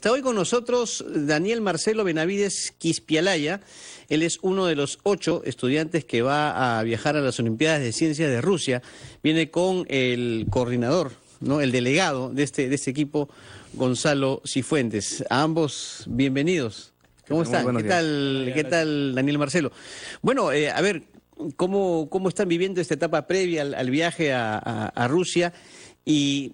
Está hoy con nosotros Daniel Marcelo Benavides Quispialaya. Él es uno de los ocho estudiantes que va a viajar a las Olimpiadas de Ciencias de Rusia. Viene con el coordinador, ¿no? el delegado de este, de este equipo, Gonzalo Cifuentes. A ambos, bienvenidos. ¿Cómo están? ¿Qué tal, ¿Qué tal, Daniel Marcelo? Bueno, eh, a ver, ¿cómo, ¿cómo están viviendo esta etapa previa al, viaje a, a Rusia? ¿Y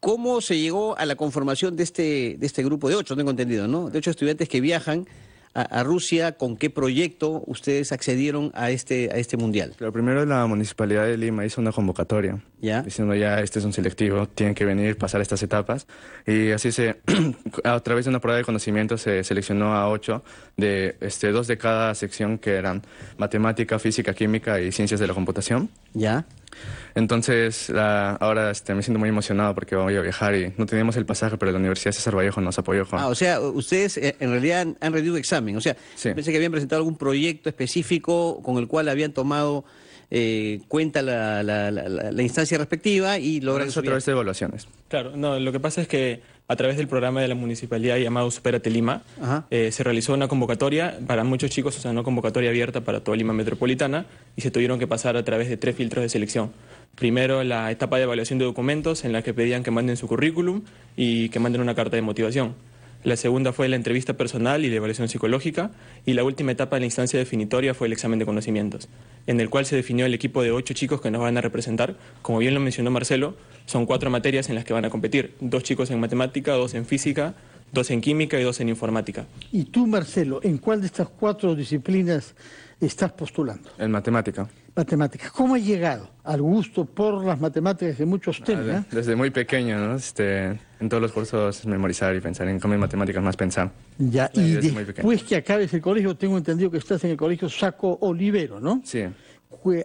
¿Cómo se llegó a la conformación de este, de este grupo de ocho, tengo entendido, ¿no? De ocho estudiantes que viajan a, Rusia, ¿con qué proyecto ustedes accedieron a este, a este mundial? Lo primero, la Municipalidad de Lima hizo una convocatoria, ¿Ya? diciendo ya, este es un selectivo, tienen que venir, pasar estas etapas, y así se, a través de una prueba de conocimiento se seleccionó a ocho, de este, dos de cada sección que eran matemática, física, química y ciencias de la computación. ¿Ya? Entonces, ahora este, me siento muy emocionado porque voy a viajar y no teníamos el pasaje, pero la Universidad César Vallejo nos apoyó. Juan. Ah, o sea, ustedes eh, en realidad han, rendido examen. O sea, pensé que habían presentado algún proyecto específico con el cual habían tomado eh, cuenta la, instancia respectiva y lograron Eso a través de evaluaciones. Claro, no, lo que pasa es que a través del programa de la municipalidad llamado Superate Lima, eh, se realizó una convocatoria para muchos chicos, o sea, una convocatoria abierta para toda Lima Metropolitana, y se tuvieron que pasar a través de tres filtros de selección. Primero, la etapa de evaluación de documentos, en la que pedían que manden su currículum y que manden una carta de motivación. La segunda fue la entrevista personal y la evaluación psicológica. Y la última etapa de la instancia definitoria fue el examen de conocimientos, en el cual se definió el equipo de ocho chicos que nos van a representar. Como bien lo mencionó Marcelo, son cuatro materias en las que van a competir. Dos chicos en matemática, dos en física, dos en química y dos en informática. ¿Y tú, Marcelo, en cuál de estas cuatro disciplinas estás postulando? En matemática. Matemática. ¿Cómo has llegado al gusto por las matemáticas de muchos temas? ¿eh? Desde, muy pequeño, ¿no? Este, en todos los cursos memorizar y pensar, en cómo en matemáticas más pensar. Ya, y después que acabes el colegio, tengo entendido que estás en el colegio Saco Olivero, ¿no? Sí.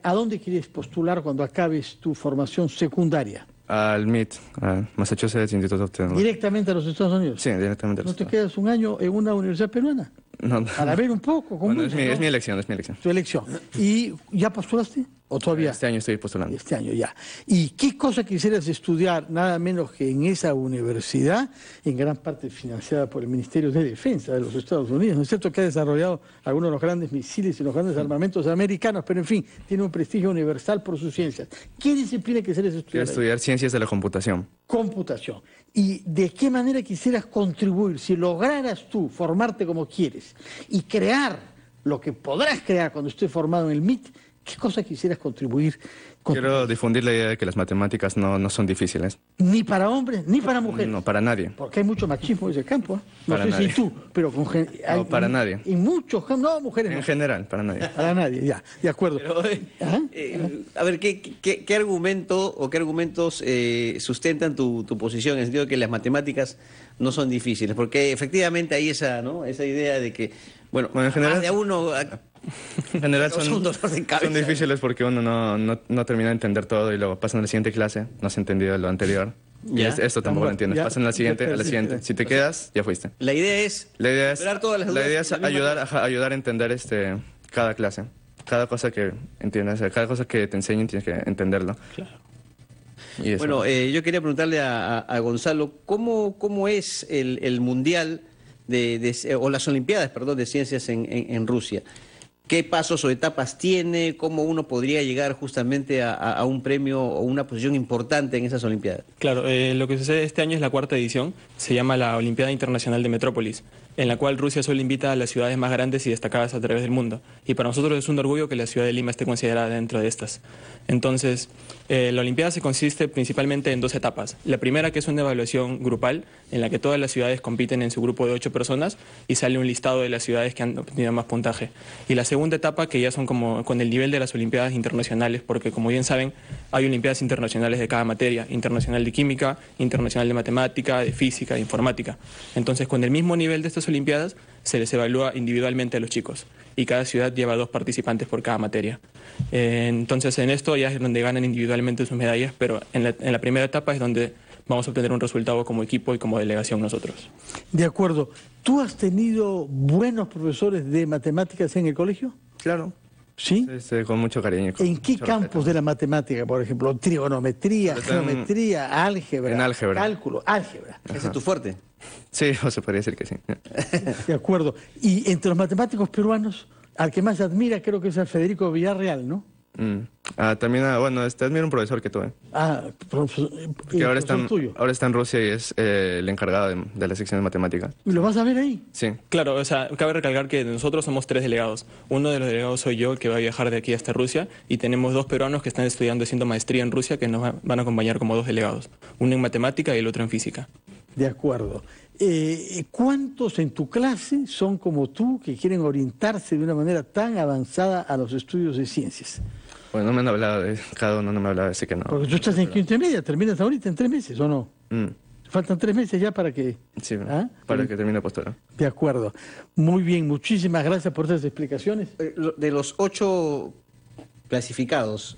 ¿A dónde quieres postular cuando acabes tu formación secundaria? Al MIT, Massachusetts Institute of Technology. ¿Directamente a los Estados Unidos? Sí, directamente a los Estados Unidos. ¿No te quedas un año en una universidad peruana? A Para ver un poco. es, mi, elección, es mi elección. Tu elección. ¿Y ya postulaste? ¿O todavía? Este año estoy postulando. Este año ya. ¿Y qué cosa quisieras estudiar, nada menos que en esa universidad, en gran parte financiada por el Ministerio de Defensa de los Estados Unidos? ¿No es cierto que ha desarrollado algunos de los grandes misiles y los grandes armamentos americanos? Pero en fin, tiene un prestigio universal por sus ciencias. ¿Qué disciplina quisieras estudiar? estudiar ciencias de la computación computación. ¿Y de qué manera quisieras contribuir? Si lograras tú formarte como quieres y crear lo que podrás crear cuando esté formado en el MIT, ¿Qué cosa quisieras contribuir? Quiero difundir la idea de que las matemáticas no, son difíciles. Ni para hombres, ni para mujeres. No, para nadie. Porque hay mucho machismo en ese campo. ¿eh? No sé si tú, pero con No, para nadie. Y muchos, no, mujeres. En general, para nadie. Para nadie, ya, de acuerdo. Eh, ¿Ah? eh, a ver, ¿qué, qué, argumento o qué argumentos sustentan tu, posición en el sentido de que las matemáticas no son difíciles? Porque efectivamente hay esa, ¿no? esa idea de que, bueno, en general, de uno... En general son, difíciles porque uno no, termina de entender todo y luego pasan a la siguiente clase, no has entendido lo anterior. Y esto tampoco lo entiendes. Pasan a la siguiente, a la siguiente. Si te quedas, ya fuiste. La idea es... La idea es, ayudar, a, ayudar entender este, cada clase. Cada cosa que entiendas, cada cosa que te enseñen tienes que entenderlo. Bueno, eh, yo quería preguntarle a, Gonzalo, ¿cómo, ¿cómo, es el, Mundial de, eh, o las Olimpiadas, perdón, de Ciencias en, en Rusia? qué pasos o etapas tiene, cómo uno podría llegar justamente a, un premio o una posición importante en esas Olimpiadas. Claro, eh, lo que sucede este año es la cuarta edición, se llama la Olimpiada Internacional de Metrópolis, en la cual Rusia solo invita a las ciudades más grandes y destacadas a través del mundo, y para nosotros es un orgullo que la ciudad de Lima esté considerada dentro de estas. Entonces, eh, la Olimpiada se consiste principalmente en dos etapas. La primera, que es una evaluación grupal, en la que todas las ciudades compiten en su grupo de ocho personas y sale un listado de las ciudades que han obtenido más puntaje. Y la segunda etapa que ya son como con el nivel de las Olimpiadas internacionales, porque como bien saben, hay Olimpiadas internacionales de cada materia, internacional de química, internacional de matemática, de física, de informática. Entonces, con el mismo nivel de estas Olimpiadas, se les evalúa individualmente a los chicos y cada ciudad lleva dos participantes por cada materia. Eh, entonces, en esto ya es donde ganan individualmente sus medallas, pero en la primera etapa es donde vamos a obtener un resultado como equipo y como delegación nosotros. De acuerdo. ¿Tú has tenido buenos profesores de matemáticas en el colegio? Claro. ¿Sí? con mucho cariño. ¿En qué campos de la matemática, por ejemplo? Trigonometría, geometría, álgebra. En álgebra. Cálculo, álgebra. ¿Ese es tu fuerte? Sí, o se podría decir que sí. de acuerdo. Y entre los matemáticos peruanos, al que más admira creo que es a Federico Villarreal, ¿no? Mm. Ah, también, ah, bueno, este admiro un profesor que tuve. Ah, profesor. Eh, ahora está, tuyo? ahora está en Rusia y es eh, el encargado de, la sección de matemáticas. lo vas a ver ahí? Sí. Claro, o sea, cabe recalcar que nosotros somos tres delegados. Uno de los delegados soy yo, que va a viajar de aquí hasta Rusia, y tenemos dos peruanos que están estudiando haciendo maestría en Rusia, que nos van a acompañar como dos delegados. Uno en matemática y el otro en física. De acuerdo. Eh, ¿Cuántos en tu clase son como tú que quieren orientarse de una manera tan avanzada a los estudios de ciencias? Bueno, no me han hablado de cada uno, no me ha hablado, así que no. Porque tú estás en quinta y media, terminas ahorita en tres meses, ¿o no? Mm. Faltan tres meses ya para que... Sí, ¿ah? para que termine postura. De acuerdo. Muy bien, muchísimas gracias por esas explicaciones. Eh, de los ocho clasificados,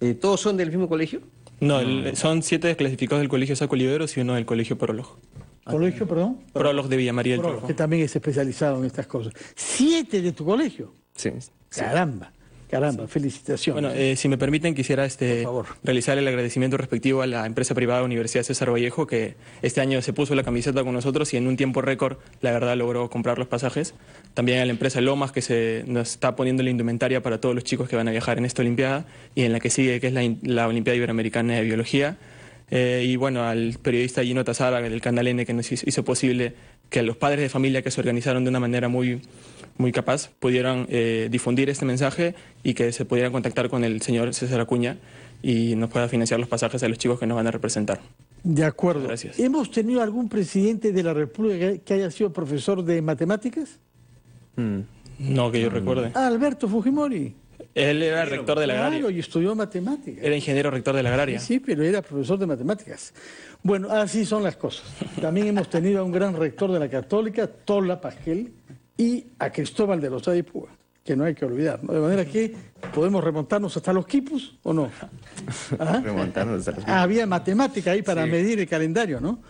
eh, ¿todos son del mismo colegio? No, son siete clasificados del colegio Saco Liberos y uno del colegio Prolog. Ah, ¿Colegio, perdón? Prolog de Villa María del Que también es especializado en estas cosas. ¿Siete de tu colegio? Sí. Caramba. Caramba, felicitaciones. Bueno, eh, si me permiten, quisiera este, realizar el agradecimiento respectivo a la empresa privada Universidad César Vallejo, que este año se puso la camiseta con nosotros y en un tiempo récord, la verdad, logró comprar los pasajes. También a la empresa Lomas, que se nos está poniendo la indumentaria para todos los chicos que van a viajar en esta Olimpiada y en la que sigue, que es la, Olimpiada Iberoamericana de Biología. Eh, y bueno, al periodista Gino Tazara del Canal N que nos hizo posible que los padres de familia que se organizaron de una manera muy, muy capaz pudieran eh, difundir este mensaje y que se pudieran contactar con el señor César Acuña y nos pueda financiar los pasajes a los chicos que nos van a representar. De acuerdo. Gracias. ¿Hemos tenido algún presidente de la República que haya sido profesor de matemáticas? Mm. No, que yo recuerde. Ah, Alberto Fujimori. Él era rector de la agraria. y estudió matemáticas. Era ingeniero rector de la agraria. Sí, pero era profesor de matemáticas. Bueno, así son las cosas. También hemos tenido a un gran rector de la católica, Tola Pajel, y a Cristóbal de los de que no hay que olvidar. De manera que podemos remontarnos hasta los quipus o no. ¿Ah? remontarnos Había matemática ahí para medir el calendario, ¿no?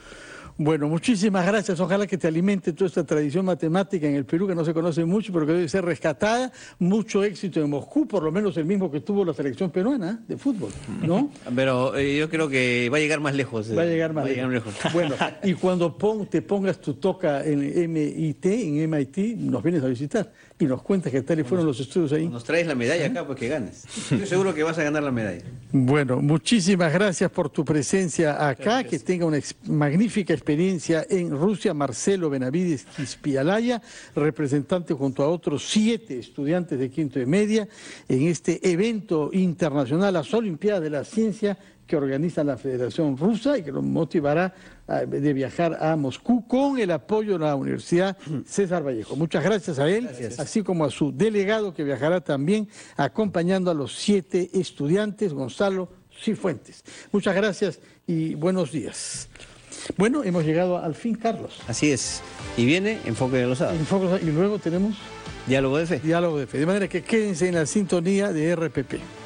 Bueno, muchísimas gracias. Ojalá que te alimente toda esta tradición matemática en el Perú, que no se conoce mucho, pero que debe ser rescatada. Mucho éxito en Moscú, por lo menos el mismo que tuvo la selección peruana de fútbol, ¿no? Pero eh, yo creo que va a llegar más lejos. Eh, va a llegar más, lejos. Bueno, y cuando te pongas tu toca en MIT, en MIT, nos vienes a visitar y nos cuentas qué tal y fueron los estudios ahí. Nos traes la medalla acá porque ganes. Estoy seguro que vas a ganar la medalla. Bueno, muchísimas gracias por tu presencia acá. Que tenga una magnífica experiencia en Rusia. Marcelo Benavides Quispialaya, representante junto a otros siete estudiantes de quinto y media en este evento internacional, las Olimpiadas de la Ciencia que organiza la Federación Rusa y que nos motivará eh, de viajar a Moscú con el apoyo de la Universidad César Vallejo. Muchas gracias a él, así como a su delegado que viajará también acompañando a los siete estudiantes, Gonzalo Cifuentes. Muchas gracias y buenos días. Bueno, hemos llegado al fin, Carlos. Así es. Y viene Enfoque de los Sábados. Enfoque y luego tenemos... Diálogo de fe. Diálogo de fe. De manera que quédense en la sintonía de RPP.